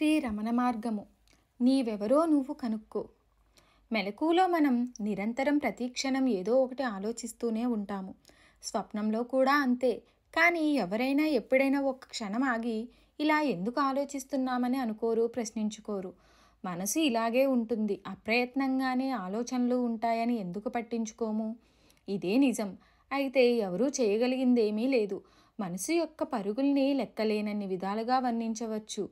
శ్రీ రమణ మార్గము నీవెవరో నువ్వు కనుక్కో మెలకులో మనం నిరంతరం ప్రతీక్షణం ఏదో ఒకటి ఆలోచిస్తూనే ఉంటాము స్వప్నంలో కూడా అంతే కానీ ఎవరైనా ఎప్పుడైనా ఒక క్షణం ఆగి ఇలా ఎందుకు ఆలోచిస్తున్నామని అనుకోరు ప్రశ్నించుకోరు మనసు ఇలాగే ఉంటుంది అప్రయత్నంగానే ఆలోచనలు ఉంటాయని ఎందుకు పట్టించుకోము ఇదే నిజం అయితే ఎవరూ చేయగలిగిందేమీ లేదు మనసు యొక్క పరుగుల్ని లెక్కలేనన్ని విధాలుగా వర్ణించవచ్చు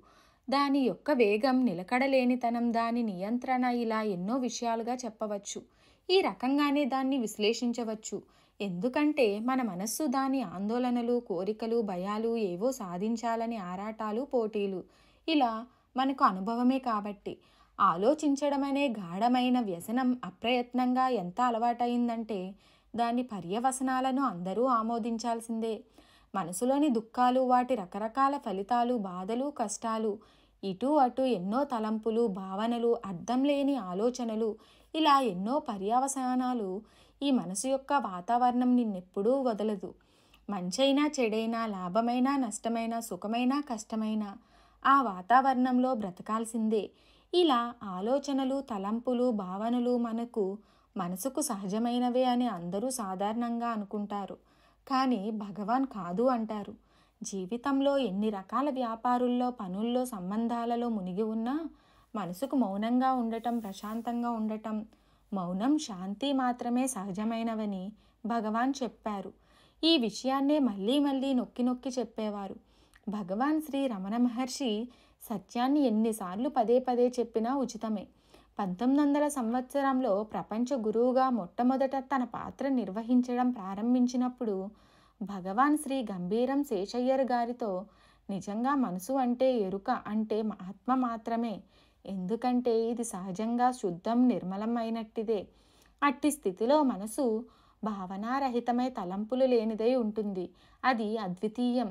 దాని యొక్క వేగం నిలకడలేనితనం దాని నియంత్రణ ఇలా ఎన్నో విషయాలుగా చెప్పవచ్చు ఈ రకంగానే దాన్ని విశ్లేషించవచ్చు ఎందుకంటే మన మనస్సు దాని ఆందోళనలు కోరికలు భయాలు ఏవో సాధించాలని ఆరాటాలు పోటీలు ఇలా మనకు అనుభవమే కాబట్టి ఆలోచించడమనే గాఢమైన వ్యసనం అప్రయత్నంగా ఎంత అలవాటైందంటే దాని పర్యవసనాలను అందరూ ఆమోదించాల్సిందే మనసులోని దుఃఖాలు వాటి రకరకాల ఫలితాలు బాధలు కష్టాలు ఇటు అటు ఎన్నో తలంపులు భావనలు అర్థం లేని ఆలోచనలు ఇలా ఎన్నో పర్యావసానాలు ఈ మనసు యొక్క వాతావరణం నిన్నెప్పుడూ వదలదు మంచైనా చెడైనా లాభమైనా నష్టమైనా సుఖమైనా కష్టమైనా ఆ వాతావరణంలో బ్రతకాల్సిందే ఇలా ఆలోచనలు తలంపులు భావనలు మనకు మనసుకు సహజమైనవే అని అందరూ సాధారణంగా అనుకుంటారు కానీ భగవాన్ కాదు అంటారు జీవితంలో ఎన్ని రకాల వ్యాపారుల్లో పనుల్లో సంబంధాలలో మునిగి ఉన్నా మనసుకు మౌనంగా ఉండటం ప్రశాంతంగా ఉండటం మౌనం శాంతి మాత్రమే సహజమైనవని భగవాన్ చెప్పారు ఈ విషయాన్నే మళ్ళీ మళ్ళీ నొక్కి నొక్కి చెప్పేవారు భగవాన్ శ్రీ రమణ మహర్షి సత్యాన్ని ఎన్నిసార్లు పదే పదే చెప్పినా ఉచితమే పంతొమ్మిది వందల సంవత్సరంలో ప్రపంచ గురువుగా మొట్టమొదట తన పాత్ర నిర్వహించడం ప్రారంభించినప్పుడు భగవాన్ శ్రీ గంభీరం శేషయ్యర్ గారితో నిజంగా మనసు అంటే ఎరుక అంటే ఆత్మ మాత్రమే ఎందుకంటే ఇది సహజంగా శుద్ధం నిర్మలమైనట్టిదే అట్టి స్థితిలో మనసు భావనారహితమై తలంపులు లేనిదై ఉంటుంది అది అద్వితీయం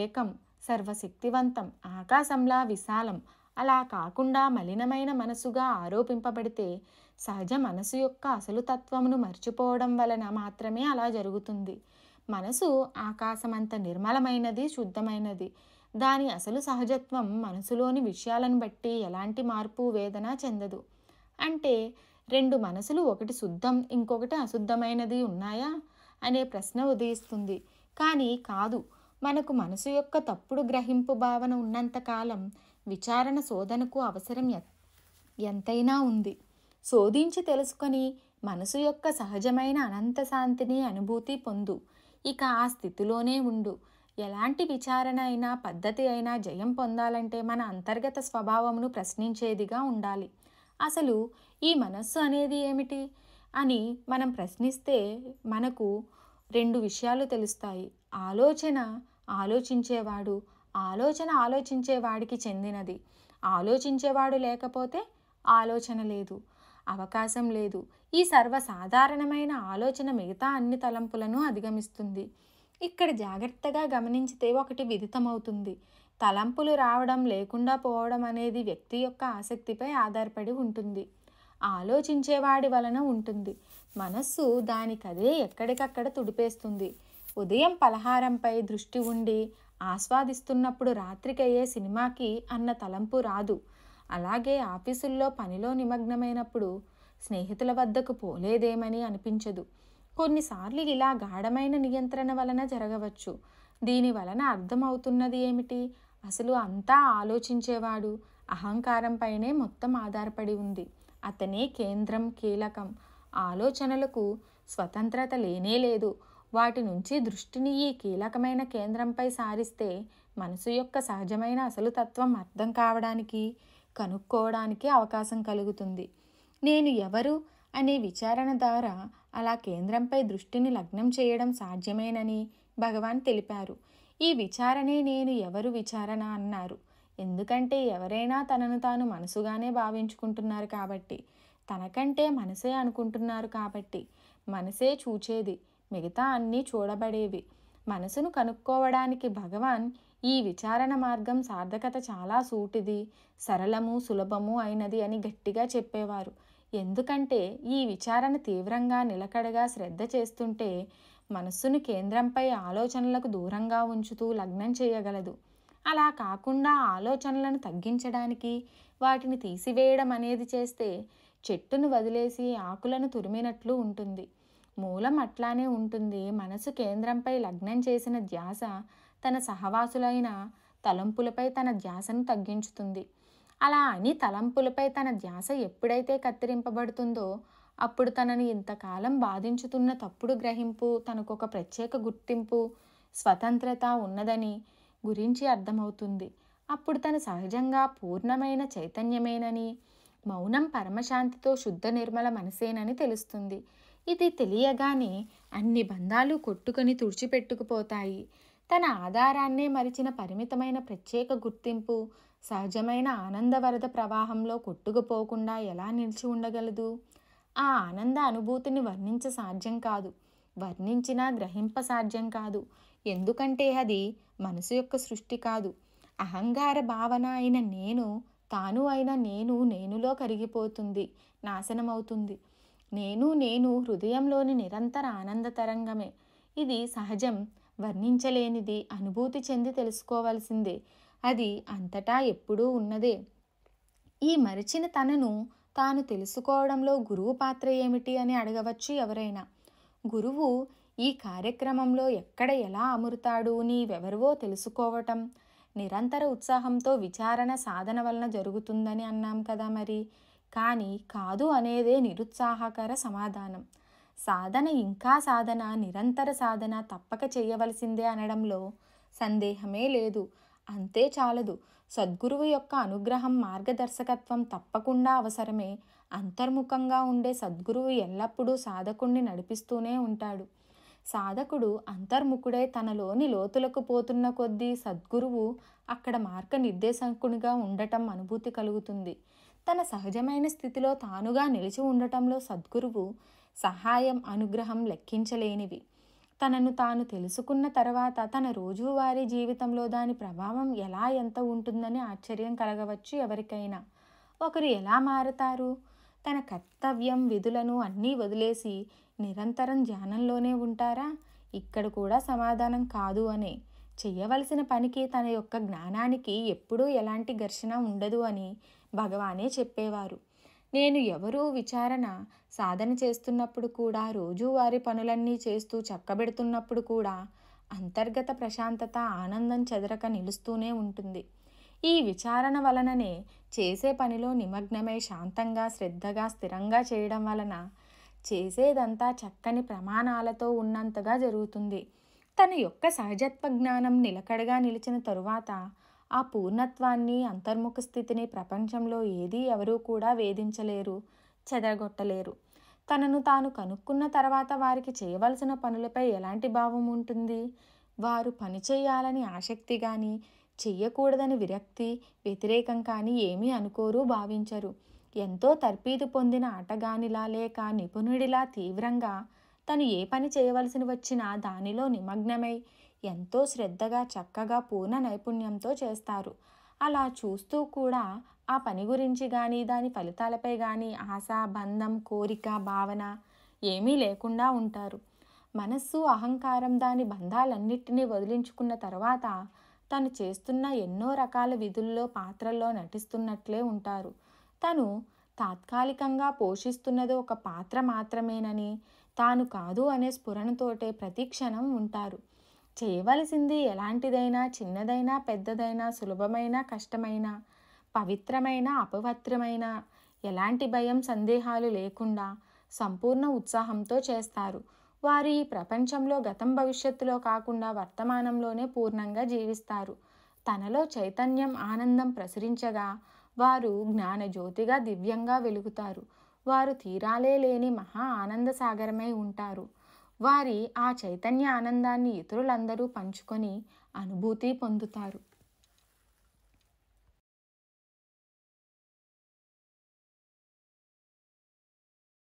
ఏకం సర్వశక్తివంతం ఆకాశంలా విశాలం అలా కాకుండా మలినమైన మనసుగా ఆరోపింపబడితే సహజ మనసు యొక్క అసలు తత్వమును మర్చిపోవడం వలన మాత్రమే అలా జరుగుతుంది మనసు ఆకాశమంత నిర్మలమైనది శుద్ధమైనది దాని అసలు సహజత్వం మనసులోని విషయాలను బట్టి ఎలాంటి మార్పు వేదన చెందదు అంటే రెండు మనసులు ఒకటి శుద్ధం ఇంకొకటి అశుద్ధమైనది ఉన్నాయా అనే ప్రశ్న ఉదయిస్తుంది కానీ కాదు మనకు మనసు యొక్క తప్పుడు గ్రహింపు భావన ఉన్నంతకాలం విచారణ శోధనకు అవసరం ఎంతైనా ఉంది శోధించి తెలుసుకొని మనసు యొక్క సహజమైన అనంత శాంతిని అనుభూతి పొందు ఇక ఆ స్థితిలోనే ఉండు ఎలాంటి విచారణ అయినా పద్ధతి అయినా జయం పొందాలంటే మన అంతర్గత స్వభావమును ప్రశ్నించేదిగా ఉండాలి అసలు ఈ మనస్సు అనేది ఏమిటి అని మనం ప్రశ్నిస్తే మనకు రెండు విషయాలు తెలుస్తాయి ఆలోచన ఆలోచించేవాడు ఆలోచన ఆలోచించేవాడికి చెందినది ఆలోచించేవాడు లేకపోతే ఆలోచన లేదు అవకాశం లేదు ఈ సర్వసాధారణమైన ఆలోచన మిగతా అన్ని తలంపులను అధిగమిస్తుంది ఇక్కడ జాగ్రత్తగా గమనించితే ఒకటి విదితమవుతుంది తలంపులు రావడం లేకుండా పోవడం అనేది వ్యక్తి యొక్క ఆసక్తిపై ఆధారపడి ఉంటుంది ఆలోచించేవాడి వలన ఉంటుంది మనస్సు దానికదే ఎక్కడికక్కడ తుడిపేస్తుంది ఉదయం పలహారంపై దృష్టి ఉండి ఆస్వాదిస్తున్నప్పుడు రాత్రికయ్యే సినిమాకి అన్న తలంపు రాదు అలాగే ఆఫీసుల్లో పనిలో నిమగ్నమైనప్పుడు స్నేహితుల వద్దకు పోలేదేమని అనిపించదు కొన్నిసార్లు ఇలా గాఢమైన నియంత్రణ వలన జరగవచ్చు దీని వలన అర్థమవుతున్నది ఏమిటి అసలు అంతా ఆలోచించేవాడు అహంకారంపైనే మొత్తం ఆధారపడి ఉంది అతనే కేంద్రం కీలకం ఆలోచనలకు స్వతంత్రత లేనే లేదు వాటి నుంచి దృష్టిని ఈ కీలకమైన కేంద్రంపై సారిస్తే మనసు యొక్క సహజమైన అసలు తత్వం అర్థం కావడానికి కనుక్కోవడానికి అవకాశం కలుగుతుంది నేను ఎవరు అనే విచారణ ద్వారా అలా కేంద్రంపై దృష్టిని లగ్నం చేయడం సాధ్యమేనని భగవాన్ తెలిపారు ఈ విచారణే నేను ఎవరు విచారణ అన్నారు ఎందుకంటే ఎవరైనా తనను తాను మనసుగానే భావించుకుంటున్నారు కాబట్టి తనకంటే మనసే అనుకుంటున్నారు కాబట్టి మనసే చూచేది మిగతా అన్నీ చూడబడేవి మనసును కనుక్కోవడానికి భగవాన్ ఈ విచారణ మార్గం సార్థకత చాలా సూటిది సరళము సులభము అయినది అని గట్టిగా చెప్పేవారు ఎందుకంటే ఈ విచారణ తీవ్రంగా నిలకడగా శ్రద్ధ చేస్తుంటే మనస్సును కేంద్రంపై ఆలోచనలకు దూరంగా ఉంచుతూ లగ్నం చేయగలదు అలా కాకుండా ఆలోచనలను తగ్గించడానికి వాటిని తీసివేయడం అనేది చేస్తే చెట్టును వదిలేసి ఆకులను తురిమినట్లు ఉంటుంది మూలం అట్లానే ఉంటుంది మనసు కేంద్రంపై లగ్నం చేసిన ధ్యాస తన సహవాసులైన తలంపులపై తన ధ్యాసను తగ్గించుతుంది అలా అని తలంపులపై తన ధ్యాస ఎప్పుడైతే కత్తిరింపబడుతుందో అప్పుడు తనని ఇంతకాలం బాధించుతున్న తప్పుడు గ్రహింపు తనకు ఒక ప్రత్యేక గుర్తింపు స్వతంత్రత ఉన్నదని గురించి అర్థమవుతుంది అప్పుడు తను సహజంగా పూర్ణమైన చైతన్యమేనని మౌనం పరమశాంతితో శుద్ధ నిర్మల మనసేనని తెలుస్తుంది ఇది తెలియగానే అన్ని బంధాలు కొట్టుకొని తుడిచిపెట్టుకుపోతాయి తన ఆధారాన్నే మరిచిన పరిమితమైన ప్రత్యేక గుర్తింపు సహజమైన ఆనందవరద ప్రవాహంలో కొట్టుకుపోకుండా ఎలా నిలిచి ఉండగలదు ఆ ఆనంద అనుభూతిని వర్ణించ సాధ్యం కాదు వర్ణించినా గ్రహింప సాధ్యం కాదు ఎందుకంటే అది మనసు యొక్క సృష్టి కాదు అహంకార భావన అయిన నేను తాను అయిన నేను నేనులో కరిగిపోతుంది నాశనమవుతుంది నేను నేను హృదయంలోని నిరంతర ఆనంద తరంగమే ఇది సహజం వర్ణించలేనిది అనుభూతి చెంది తెలుసుకోవాల్సిందే అది అంతటా ఎప్పుడూ ఉన్నదే ఈ మరిచిన తనను తాను తెలుసుకోవడంలో గురువు పాత్ర ఏమిటి అని అడగవచ్చు ఎవరైనా గురువు ఈ కార్యక్రమంలో ఎక్కడ ఎలా అమరుతాడు నీవెవరివో తెలుసుకోవటం నిరంతర ఉత్సాహంతో విచారణ సాధన వలన జరుగుతుందని అన్నాం కదా మరి కానీ కాదు అనేదే నిరుత్సాహకర సమాధానం సాధన ఇంకా సాధన నిరంతర సాధన తప్పక చేయవలసిందే అనడంలో సందేహమే లేదు అంతే చాలదు సద్గురువు యొక్క అనుగ్రహం మార్గదర్శకత్వం తప్పకుండా అవసరమే అంతర్ముఖంగా ఉండే సద్గురువు ఎల్లప్పుడూ సాధకుణ్ణి నడిపిస్తూనే ఉంటాడు సాధకుడు అంతర్ముఖుడే తనలోని లోతులకు పోతున్న కొద్దీ సద్గురువు అక్కడ మార్గ నిర్దేశకునిగా ఉండటం అనుభూతి కలుగుతుంది తన సహజమైన స్థితిలో తానుగా నిలిచి ఉండటంలో సద్గురువు సహాయం అనుగ్రహం లెక్కించలేనివి తనను తాను తెలుసుకున్న తర్వాత తన రోజువారీ జీవితంలో దాని ప్రభావం ఎలా ఎంత ఉంటుందని ఆశ్చర్యం కలగవచ్చు ఎవరికైనా ఒకరు ఎలా మారతారు తన కర్తవ్యం విధులను అన్నీ వదిలేసి నిరంతరం ధ్యానంలోనే ఉంటారా ఇక్కడ కూడా సమాధానం కాదు అనే చెయ్యవలసిన పనికి తన యొక్క జ్ఞానానికి ఎప్పుడూ ఎలాంటి ఘర్షణ ఉండదు అని భగవానే చెప్పేవారు నేను ఎవరూ విచారణ సాధన చేస్తున్నప్పుడు కూడా రోజువారి పనులన్నీ చేస్తూ చక్కబెడుతున్నప్పుడు కూడా అంతర్గత ప్రశాంతత ఆనందం చెదరక నిలుస్తూనే ఉంటుంది ఈ విచారణ వలననే చేసే పనిలో నిమగ్నమై శాంతంగా శ్రద్ధగా స్థిరంగా చేయడం వలన చేసేదంతా చక్కని ప్రమాణాలతో ఉన్నంతగా జరుగుతుంది తన యొక్క సహజత్వ జ్ఞానం నిలకడగా నిలిచిన తరువాత ఆ పూర్ణత్వాన్ని అంతర్ముఖ స్థితిని ప్రపంచంలో ఏదీ ఎవరూ కూడా వేధించలేరు చెదరగొట్టలేరు తనను తాను కనుక్కున్న తర్వాత వారికి చేయవలసిన పనులపై ఎలాంటి భావం ఉంటుంది వారు పని చేయాలని ఆసక్తి కానీ చెయ్యకూడదని విరక్తి వ్యతిరేకం కానీ ఏమీ అనుకోరు భావించరు ఎంతో తర్పీదు పొందిన ఆటగానిలా లేక నిపుణుడిలా తీవ్రంగా తను ఏ పని చేయవలసిన వచ్చినా దానిలో నిమగ్నమై ఎంతో శ్రద్ధగా చక్కగా పూర్ణ నైపుణ్యంతో చేస్తారు అలా చూస్తూ కూడా ఆ పని గురించి కానీ దాని ఫలితాలపై కానీ ఆశ బంధం కోరిక భావన ఏమీ లేకుండా ఉంటారు మనస్సు అహంకారం దాని బంధాలన్నింటినీ వదిలించుకున్న తర్వాత తను చేస్తున్న ఎన్నో రకాల విధుల్లో పాత్రల్లో నటిస్తున్నట్లే ఉంటారు తను తాత్కాలికంగా పోషిస్తున్నది ఒక పాత్ర మాత్రమేనని తాను కాదు అనే స్ఫురణతోటే ప్రతి క్షణం ఉంటారు చేయవలసింది ఎలాంటిదైనా చిన్నదైనా పెద్దదైనా సులభమైన కష్టమైన పవిత్రమైన అపవిత్రమైన ఎలాంటి భయం సందేహాలు లేకుండా సంపూర్ణ ఉత్సాహంతో చేస్తారు వారు ఈ ప్రపంచంలో గతం భవిష్యత్తులో కాకుండా వర్తమానంలోనే పూర్ణంగా జీవిస్తారు తనలో చైతన్యం ఆనందం ప్రసరించగా వారు జ్ఞానజ్యోతిగా దివ్యంగా వెలుగుతారు వారు తీరాలే లేని మహా ఆనంద సాగరమై ఉంటారు వారి ఆ చైతన్య ఆనందాన్ని ఇతరులందరూ పంచుకొని అనుభూతి పొందుతారు